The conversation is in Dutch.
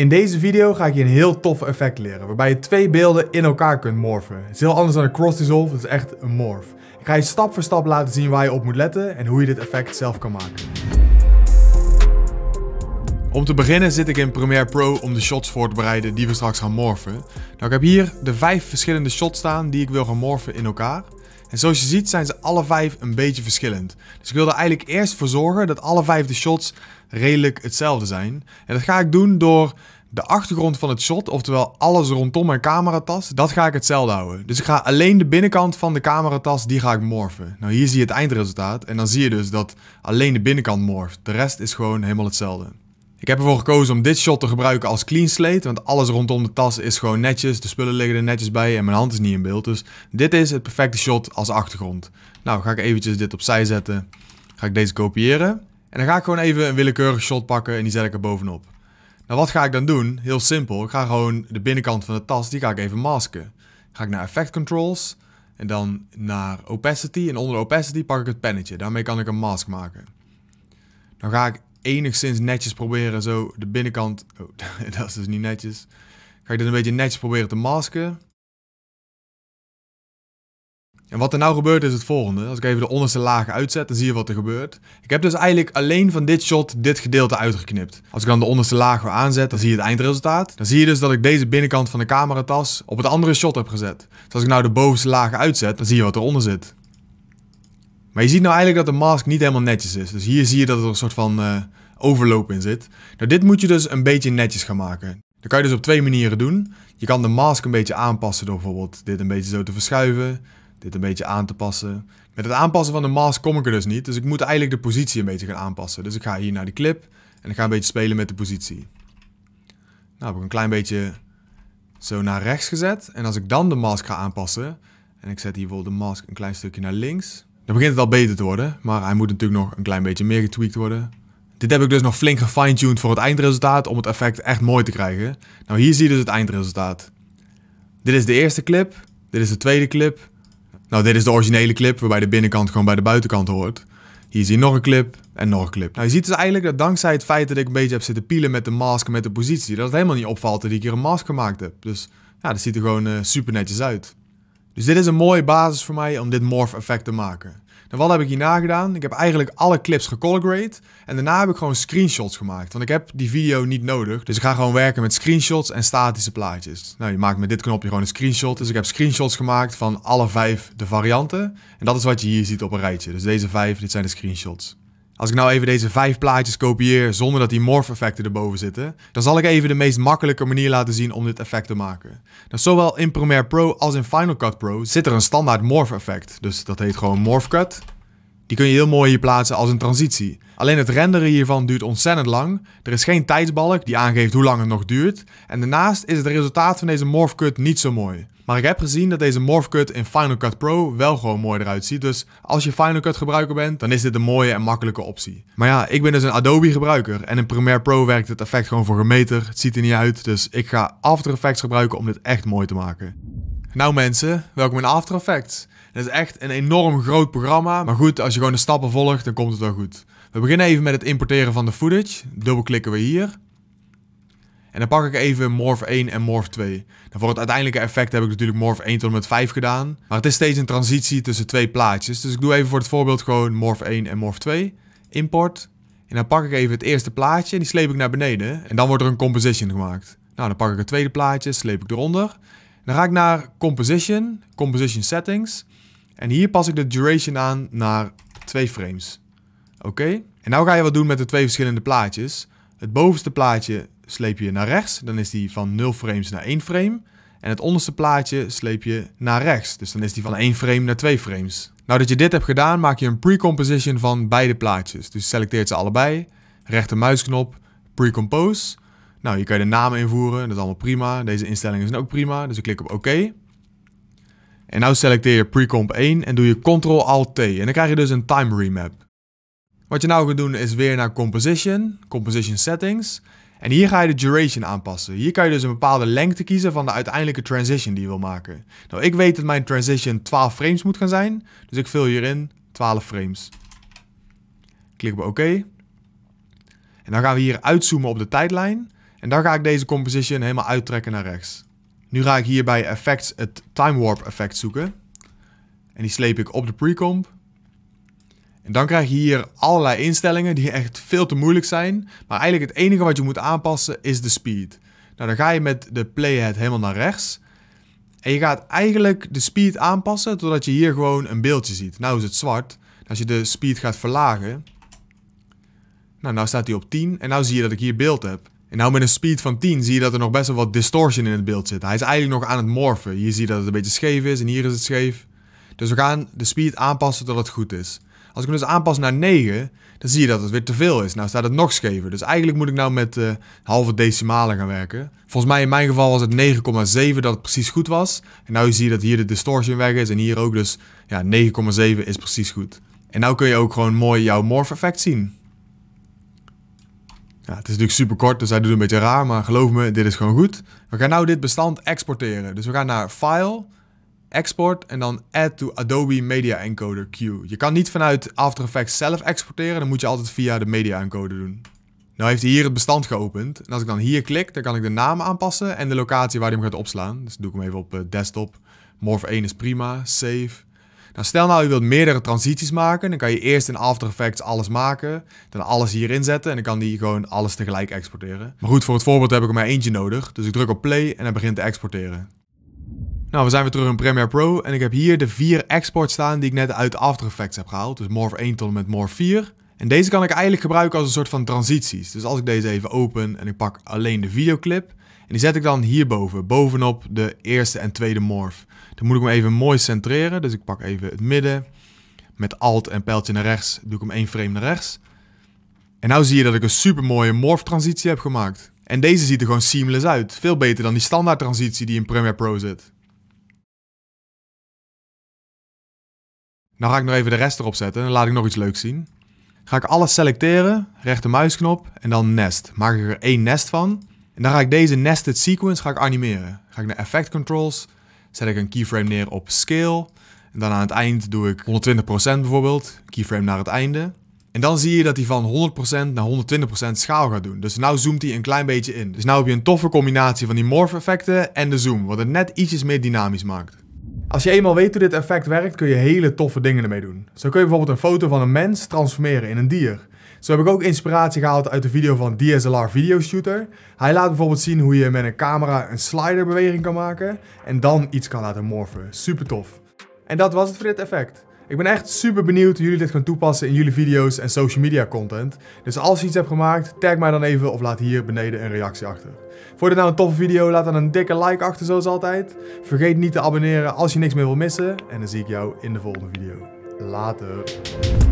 In deze video ga ik je een heel tof effect leren, waarbij je twee beelden in elkaar kunt morfen. Het is heel anders dan een cross dissolve, het is echt een morph. Ik ga je stap voor stap laten zien waar je op moet letten en hoe je dit effect zelf kan maken. Om te beginnen zit ik in Premiere Pro om de shots voor te bereiden die we straks gaan morfen. Nou, ik heb hier de vijf verschillende shots staan die ik wil gaan morfen in elkaar. En zoals je ziet zijn ze alle vijf een beetje verschillend. Dus ik wil er eigenlijk eerst voor zorgen dat alle vijf de shots redelijk hetzelfde zijn. En dat ga ik doen door de achtergrond van het shot, oftewel alles rondom mijn cameratas, dat ga ik hetzelfde houden. Dus ik ga alleen de binnenkant van de cameratas, die ga ik morfen. Nou, hier zie je het eindresultaat en dan zie je dus dat alleen de binnenkant morft. De rest is gewoon helemaal hetzelfde. Ik heb ervoor gekozen om dit shot te gebruiken als clean slate, want alles rondom de tas is gewoon netjes, de spullen liggen er netjes bij en mijn hand is niet in beeld. Dus dit is het perfecte shot als achtergrond. Nou, ga ik eventjes dit opzij zetten, ga ik deze kopiëren en dan ga ik gewoon even een willekeurig shot pakken en die zet ik er bovenop. Nou, wat ga ik dan doen? Heel simpel, ik ga gewoon de binnenkant van de tas, die ga ik even masken. Ga ik naar Effect Controls en dan naar Opacity en onder Opacity pak ik het pennetje, daarmee kan ik een mask maken. Dan ga ik enigszins netjes proberen zo de binnenkant... Oh, dat is dus niet netjes. Ga ik dit een beetje netjes proberen te masken. En wat er nou gebeurt is het volgende. Als ik even de onderste laag uitzet, dan zie je wat er gebeurt. Ik heb dus eigenlijk alleen van dit shot dit gedeelte uitgeknipt. Als ik dan de onderste laag weer aanzet, dan zie je het eindresultaat. Dan zie je dus dat ik deze binnenkant van de cameratas op het andere shot heb gezet. Dus als ik nou de bovenste laag uitzet, dan zie je wat eronder zit. Maar je ziet nou eigenlijk dat de mask niet helemaal netjes is. Dus hier zie je dat er een soort van eh, overloop in zit. Nou, dit moet je dus een beetje netjes gaan maken. Dat kan je dus op twee manieren doen. Je kan de mask een beetje aanpassen door bijvoorbeeld dit een beetje zo te verschuiven. Dit een beetje aan te passen. Met het aanpassen van de mask kom ik er dus niet. Dus ik moet eigenlijk de positie een beetje gaan aanpassen. Dus ik ga hier naar de clip en ik ga een beetje spelen met de positie. Nou, heb ik een klein beetje zo naar rechts gezet. En als ik dan de mask ga aanpassen... en ik zet hier bijvoorbeeld de mask een klein stukje naar links... Dan begint het al beter te worden, maar hij moet natuurlijk nog een klein beetje meer getweakt worden. Dit heb ik dus nog flink gefine-tuned voor het eindresultaat om het effect echt mooi te krijgen. Nou, hier zie je dus het eindresultaat. Dit is de eerste clip, dit is de tweede clip. Nou, dit is de originele clip waarbij de binnenkant gewoon bij de buitenkant hoort. Hier zie je nog een clip en nog een clip. Nou, je ziet dus eigenlijk dat dankzij het feit dat ik een beetje heb zitten pielen met de mask en met de positie, dat het helemaal niet opvalt dat ik hier een mask gemaakt heb. Dus ja, dat ziet er gewoon eh, super netjes uit. Dus dit is een mooie basis voor mij om dit morph effect te maken. En nou, wat heb ik hierna gedaan? Ik heb eigenlijk alle clips gecolor En daarna heb ik gewoon screenshots gemaakt. Want ik heb die video niet nodig. Dus ik ga gewoon werken met screenshots en statische plaatjes. Nou, je maakt met dit knopje gewoon een screenshot. Dus ik heb screenshots gemaakt van alle vijf de varianten. En dat is wat je hier ziet op een rijtje. Dus deze vijf, dit zijn de screenshots. Als ik nou even deze vijf plaatjes kopieer zonder dat die morph effecten erboven zitten, dan zal ik even de meest makkelijke manier laten zien om dit effect te maken. Nou, zowel in Premiere Pro als in Final Cut Pro zit er een standaard morph effect, dus dat heet gewoon morph cut. Die kun je heel mooi hier plaatsen als een transitie. Alleen het renderen hiervan duurt ontzettend lang. Er is geen tijdsbalk die aangeeft hoe lang het nog duurt. En daarnaast is het resultaat van deze morph-cut niet zo mooi. Maar ik heb gezien dat deze Morph Cut in Final Cut Pro wel gewoon mooi eruit ziet. Dus als je Final Cut gebruiker bent, dan is dit een mooie en makkelijke optie. Maar ja, ik ben dus een Adobe gebruiker. En in Premiere Pro werkt het effect gewoon voor gemeter. Het ziet er niet uit. Dus ik ga After Effects gebruiken om dit echt mooi te maken. Nou mensen, welkom in After Effects. Het is echt een enorm groot programma. Maar goed, als je gewoon de stappen volgt, dan komt het wel goed. We beginnen even met het importeren van de footage. Dubbelklikken we hier. En dan pak ik even Morph 1 en Morph 2. voor het uiteindelijke effect heb ik natuurlijk Morph 1 tot en met 5 gedaan. Maar het is steeds een transitie tussen twee plaatjes. Dus ik doe even voor het voorbeeld gewoon Morph 1 en Morph 2. Import. En dan pak ik even het eerste plaatje en die sleep ik naar beneden. En dan wordt er een composition gemaakt. Nou, dan pak ik het tweede plaatje, sleep ik eronder. Dan ga ik naar Composition, Composition Settings. En hier pas ik de duration aan naar 2 frames. Oké. En nou ga je wat doen met de twee verschillende plaatjes. Het bovenste plaatje sleep je naar rechts, dan is die van 0 frames naar 1 frame. En het onderste plaatje sleep je naar rechts, dus dan is die van 1 frame naar 2 frames. Nou, dat je dit hebt gedaan, maak je een pre-composition van beide plaatjes. Dus selecteert ze allebei, rechtermuisknop, pre-compose. Nou, je kan je de naam invoeren, dat is allemaal prima. Deze instellingen zijn ook prima, dus ik klik op OK. En nu selecteer je Precomp 1 en doe je Ctrl-Alt-T en dan krijg je dus een time remap. Wat je nou gaat doen is weer naar Composition, Composition Settings. En hier ga je de duration aanpassen. Hier kan je dus een bepaalde lengte kiezen van de uiteindelijke transition die je wil maken. Nou, ik weet dat mijn transition 12 frames moet gaan zijn, dus ik vul hierin 12 frames. Klik op OK. En dan gaan we hier uitzoomen op de tijdlijn. En dan ga ik deze composition helemaal uittrekken naar rechts. Nu ga ik hier bij effects het time warp effect zoeken. En die sleep ik op de precomp dan krijg je hier allerlei instellingen die echt veel te moeilijk zijn. Maar eigenlijk het enige wat je moet aanpassen is de speed. Nou, dan ga je met de playhead helemaal naar rechts. En je gaat eigenlijk de speed aanpassen totdat je hier gewoon een beeldje ziet. Nou is het zwart. Als je de speed gaat verlagen... Nou, nou staat hij op 10 en nou zie je dat ik hier beeld heb. En nou met een speed van 10 zie je dat er nog best wel wat distortion in het beeld zit. Hij is eigenlijk nog aan het morfen. Hier zie je dat het een beetje scheef is en hier is het scheef. Dus we gaan de speed aanpassen tot het goed is. Als ik hem dus aanpas naar 9, dan zie je dat het weer te veel is. Nou staat het nog schever. Dus eigenlijk moet ik nou met eh, halve decimalen gaan werken. Volgens mij in mijn geval was het 9,7 dat het precies goed was. En nu zie je dat hier de distortion weg is en hier ook. Dus ja, 9,7 is precies goed. En nu kun je ook gewoon mooi jouw morph effect zien. Ja, het is natuurlijk super kort, dus hij doet een beetje raar, maar geloof me, dit is gewoon goed. We gaan nu dit bestand exporteren. Dus we gaan naar File, export en dan add to Adobe Media Encoder Queue. Je kan niet vanuit After Effects zelf exporteren, dan moet je altijd via de media encoder doen. Nou heeft hij hier het bestand geopend. En als ik dan hier klik, dan kan ik de naam aanpassen en de locatie waar hij hem gaat opslaan. Dus doe ik hem even op eh, desktop. Morph 1 is prima, save. Nou, stel nou je wilt meerdere transities maken, dan kan je eerst in After Effects alles maken, dan alles hierin zetten en dan kan die gewoon alles tegelijk exporteren. Maar goed, voor het voorbeeld heb ik er maar eentje nodig, dus ik druk op play en hij begint te exporteren. Nou, we zijn weer terug in Premiere Pro en ik heb hier de vier exports staan die ik net uit After Effects heb gehaald. Dus Morph 1 tot en met Morph 4. En deze kan ik eigenlijk gebruiken als een soort van transities. Dus als ik deze even open en ik pak alleen de videoclip. En die zet ik dan hierboven, bovenop de eerste en tweede morph. Dan moet ik hem even mooi centreren. Dus ik pak even het midden. Met alt en pijltje naar rechts doe ik hem één frame naar rechts. En nou zie je dat ik een super mooie morph transitie heb gemaakt. En deze ziet er gewoon seamless uit. Veel beter dan die standaard transitie die in Premiere Pro zit. Nou ga ik nog even de rest erop zetten. Dan laat ik nog iets leuks zien. Ga ik alles selecteren, rechtermuisknop en dan nest. Maak ik er één nest van. En dan ga ik deze nested sequence ga ik animeren. Ga ik naar effect controls, zet ik een keyframe neer op scale. En dan aan het eind doe ik 120% bijvoorbeeld, keyframe naar het einde. En dan zie je dat hij van 100% naar 120% schaal gaat doen. Dus nu zoomt hij een klein beetje in. Dus nu heb je een toffe combinatie van die morph effecten en de zoom, wat het net ietsjes meer dynamisch maakt. Als je eenmaal weet hoe dit effect werkt, kun je hele toffe dingen ermee doen. Zo kun je bijvoorbeeld een foto van een mens transformeren in een dier. Zo heb ik ook inspiratie gehaald uit de video van DSLR Video Shooter. Hij laat bijvoorbeeld zien hoe je met een camera een sliderbeweging kan maken en dan iets kan laten morfen. Super tof. En dat was het voor dit effect. Ik ben echt super benieuwd hoe jullie dit gaan toepassen in jullie video's en social media content. Dus als je iets hebt gemaakt, tag mij dan even of laat hier beneden een reactie achter. Vond je dit nou een toffe video? Laat dan een dikke like achter zoals altijd. Vergeet niet te abonneren als je niks meer wil missen. En dan zie ik jou in de volgende video. Later.